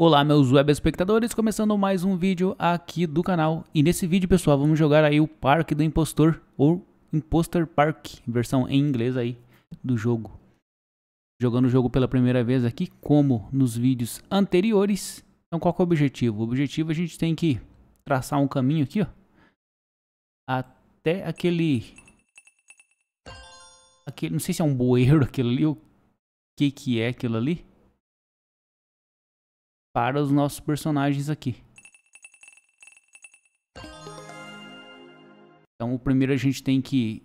Olá meus web espectadores, começando mais um vídeo aqui do canal. E nesse vídeo, pessoal, vamos jogar aí o Parque do Impostor, ou Imposter Park, versão em inglês aí do jogo. Jogando o jogo pela primeira vez aqui, como nos vídeos anteriores. Então qual é o objetivo? O objetivo é a gente tem que traçar um caminho aqui, ó. Até aquele... aquele não sei se é um bueiro aquilo ali, o que que é aquilo ali para os nossos personagens aqui. Então o primeiro a gente tem que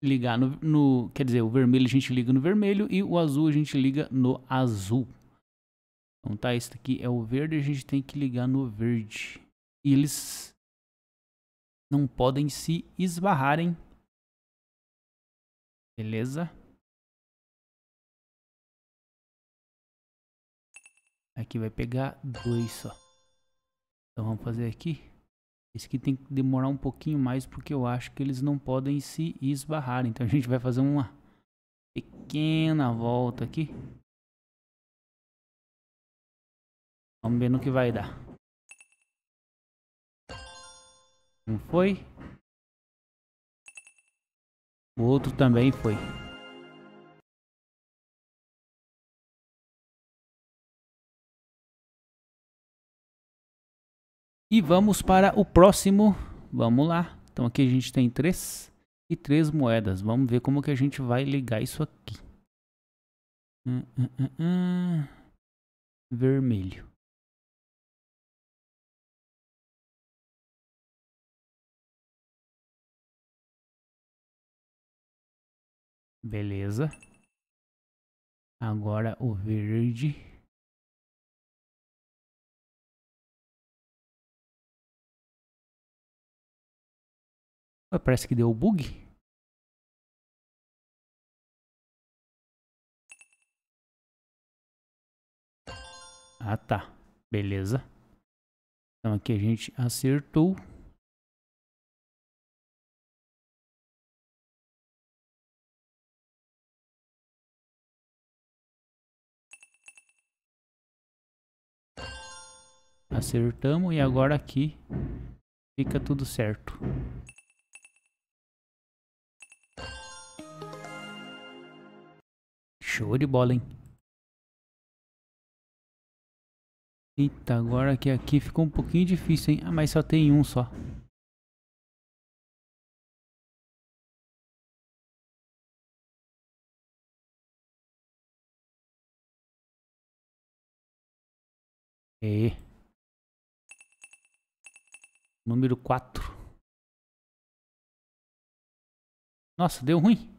ligar no, no, Quer dizer, o vermelho a gente liga no vermelho e o azul a gente liga no azul. Então tá, esse aqui é o verde, a gente tem que ligar no verde. E eles não podem se esbarrarem. Beleza? Aqui vai pegar dois só. Então vamos fazer aqui. Esse aqui tem que demorar um pouquinho mais porque eu acho que eles não podem se esbarrar. Então a gente vai fazer uma pequena volta aqui. Vamos ver no que vai dar. Um foi. O outro também foi. E vamos para o próximo. Vamos lá. Então aqui a gente tem três e três moedas. Vamos ver como que a gente vai ligar isso aqui. Hum, hum, hum, hum. Vermelho. Beleza. Agora o verde. Parece que deu bug. Ah, tá. Beleza. Então aqui a gente acertou. Acertamos e agora aqui fica tudo certo. Show de bola, hein? Eita, agora que aqui ficou um pouquinho difícil, hein? Ah, mas só tem um só. E. É. Número quatro. Nossa, deu ruim.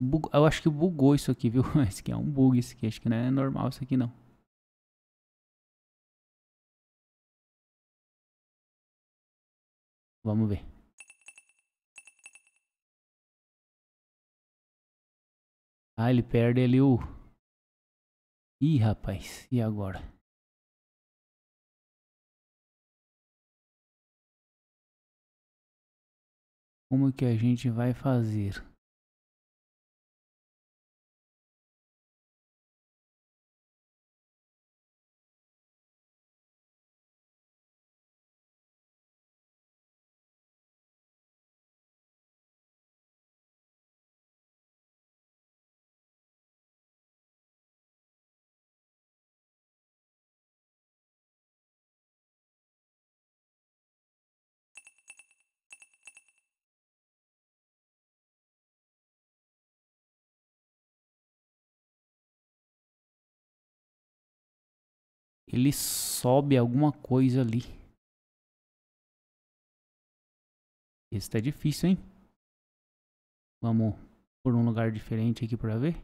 Bug... Eu acho que bugou isso aqui, viu? Esse aqui é um bug, isso aqui. Acho que não é normal isso aqui, não. Vamos ver. Ah, ele perde ali o... Ih, rapaz. E agora? Como que a gente vai fazer? ele sobe alguma coisa ali. Esse tá difícil, hein? Vamos por um lugar diferente aqui para ver.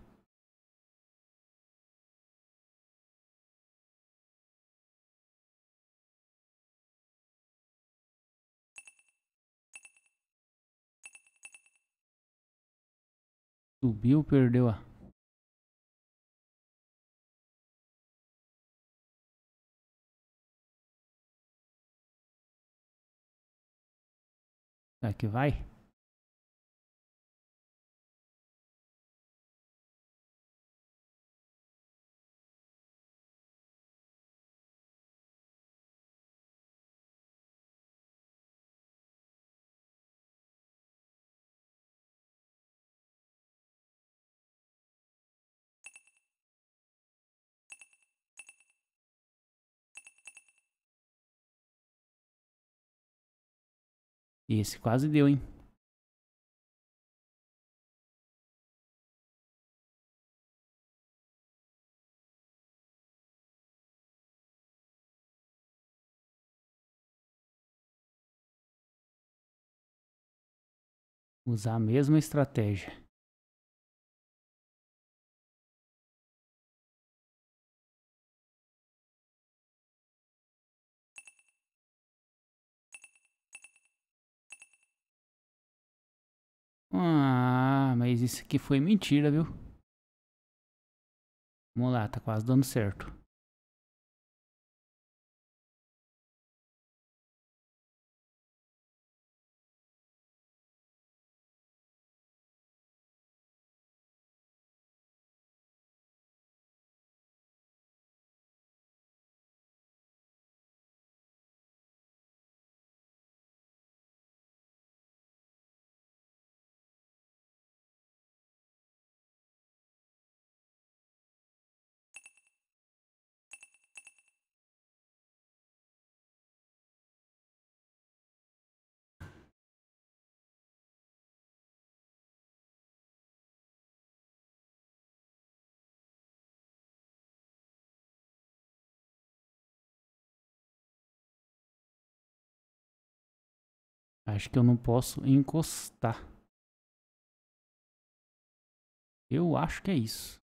Subiu, perdeu a Aqui que vai? E esse quase deu, hein? Usar a mesma estratégia. Ah, mas isso aqui foi mentira, viu? Vamos lá, tá quase dando certo. Acho que eu não posso encostar. Eu acho que é isso.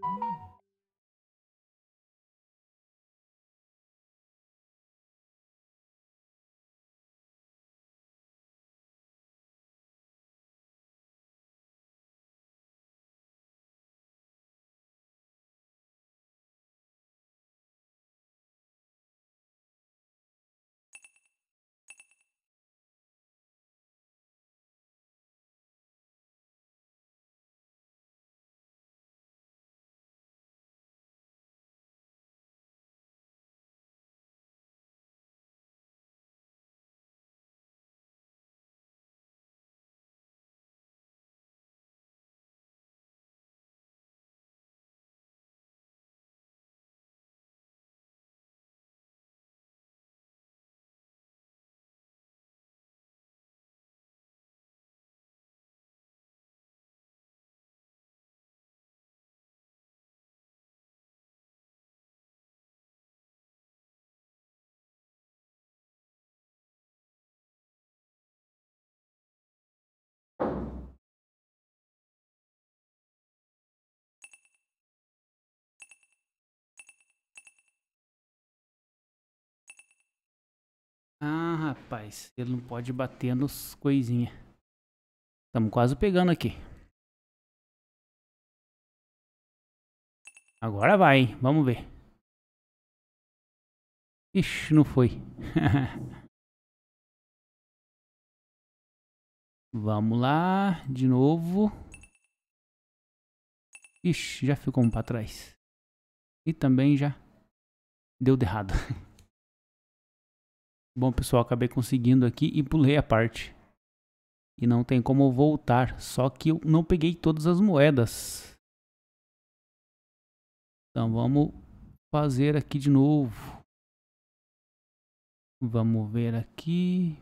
Mm. Ah, rapaz, ele não pode bater nos coisinhas. Estamos quase pegando aqui. Agora vai, hein? Vamos ver. Ixi, não foi. Vamos lá, de novo. Ixi, já ficou um para trás. E também já deu de errado. Bom, pessoal, acabei conseguindo aqui e pulei a parte. E não tem como voltar, só que eu não peguei todas as moedas. Então vamos fazer aqui de novo. Vamos ver aqui.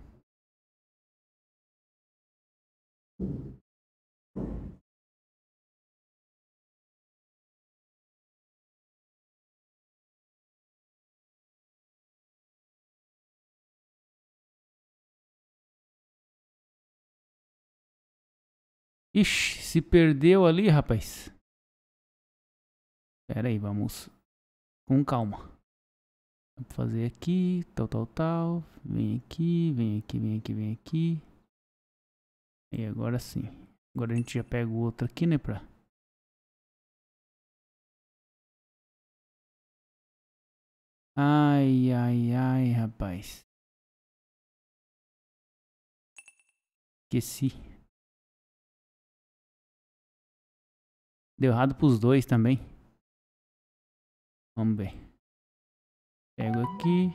Ixi, se perdeu ali, rapaz. Pera aí, vamos com calma. Vou fazer aqui, tal, tal, tal. Vem aqui, vem aqui, vem aqui, vem aqui. E agora sim. Agora a gente já pega o outro aqui, né, pra... Ai, ai, ai, rapaz. Esqueci. Deu errado pros dois também. Vamos ver. Pego aqui.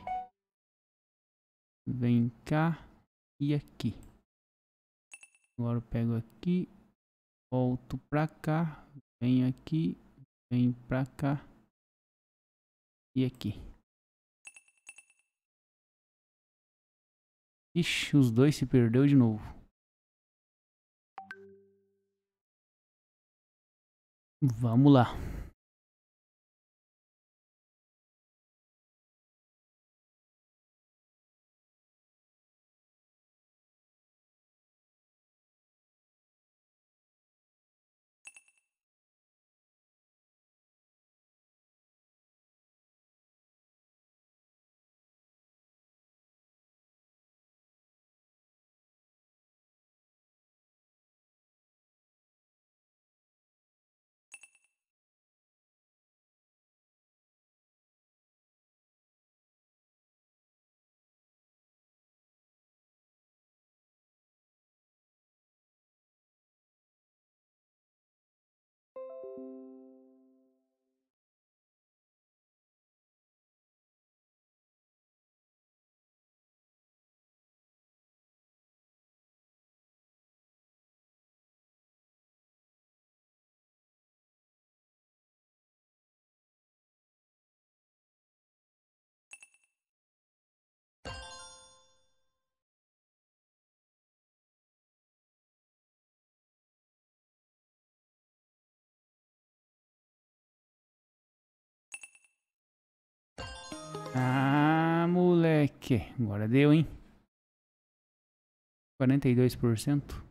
Vem cá e aqui. Agora eu pego aqui. Volto pra cá. Vem aqui. Vem pra cá. E aqui. Ixi, os dois se perdeu de novo. vamos lá quê? agora deu, hein? 42%.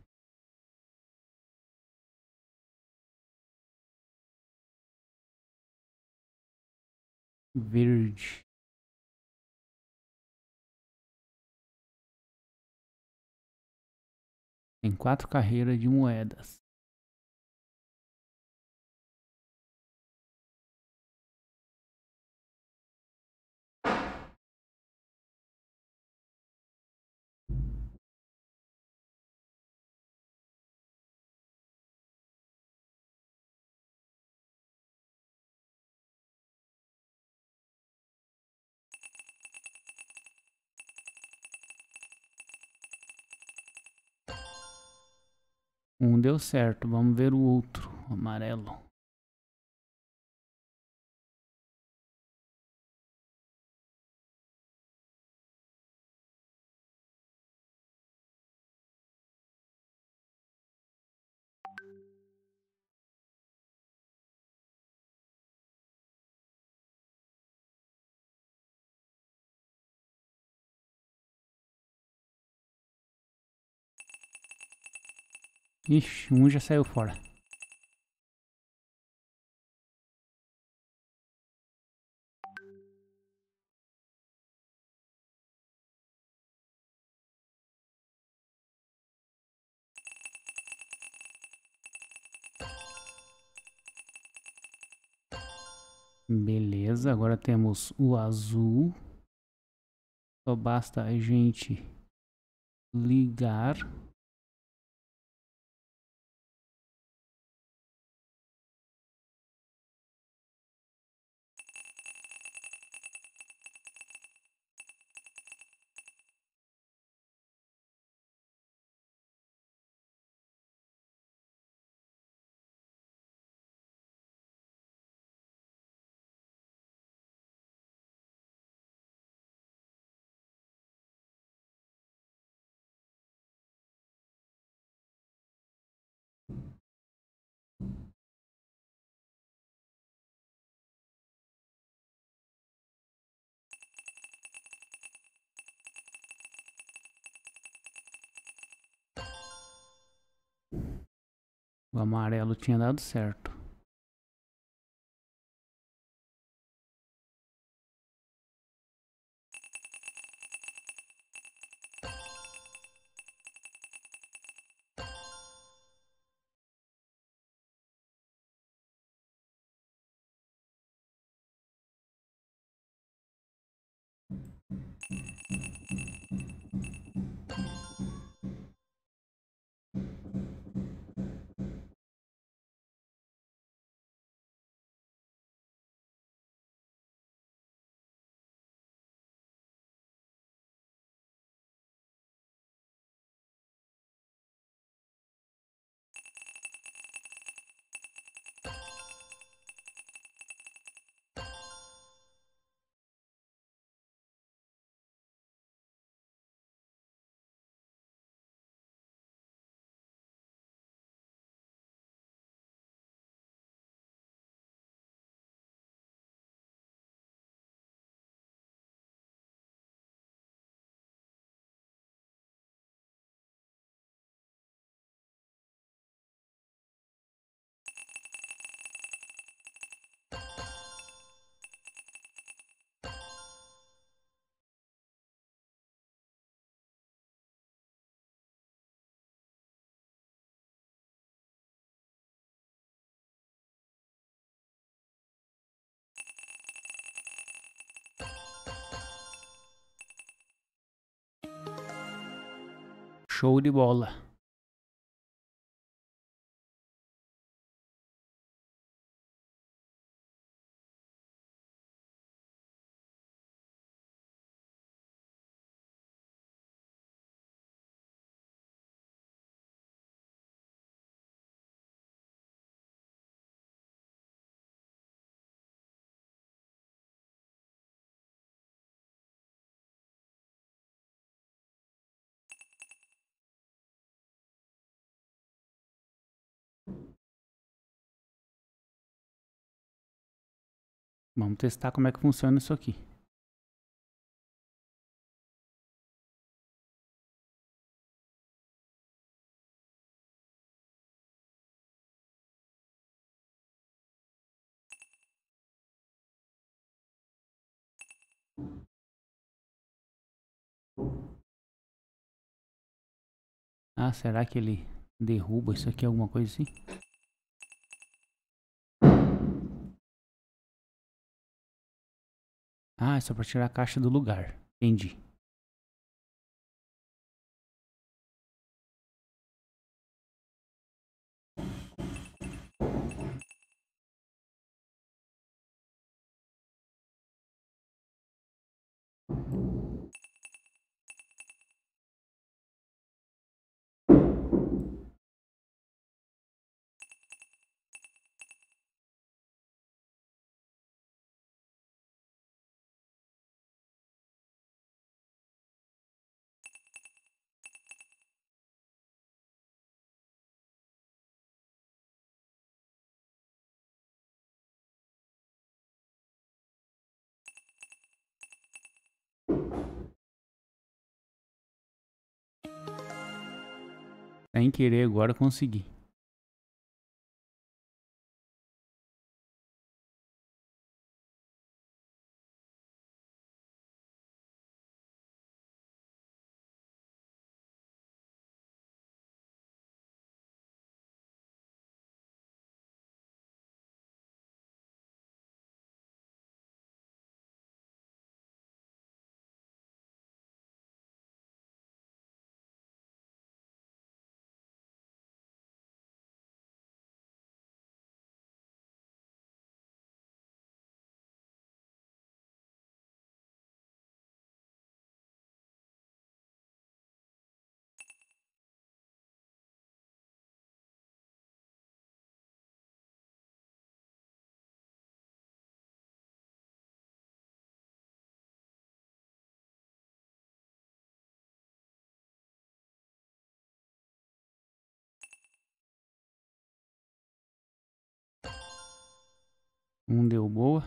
Verde. Tem quatro carreiras de moedas. Um deu certo, vamos ver o outro, o amarelo. Ixi, um já saiu fora. Beleza, agora temos o azul. Só basta a gente ligar. O amarelo tinha dado certo. Show de bola. Vamos testar como é que funciona isso aqui. Ah, será que ele derruba isso aqui, alguma coisa assim? Ah, é só pra tirar a caixa do lugar. Entendi. É em querer agora conseguir. Um deu boa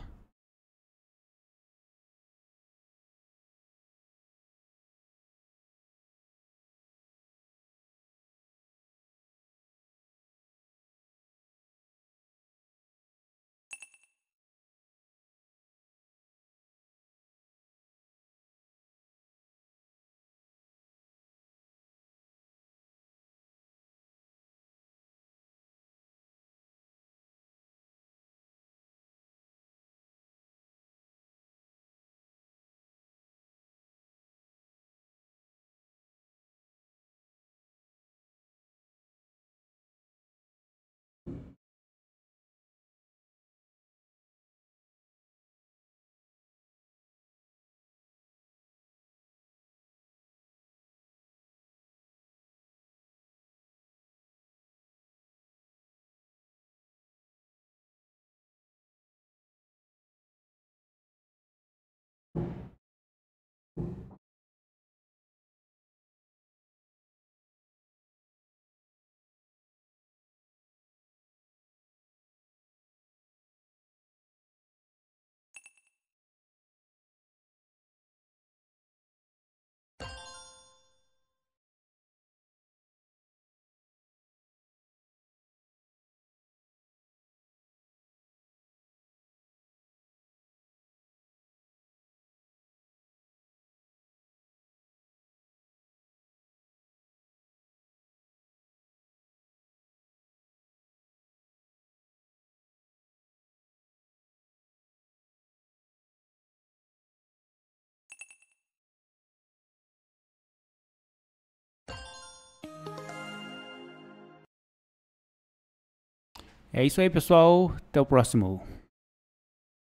É isso aí, pessoal. Até o próximo.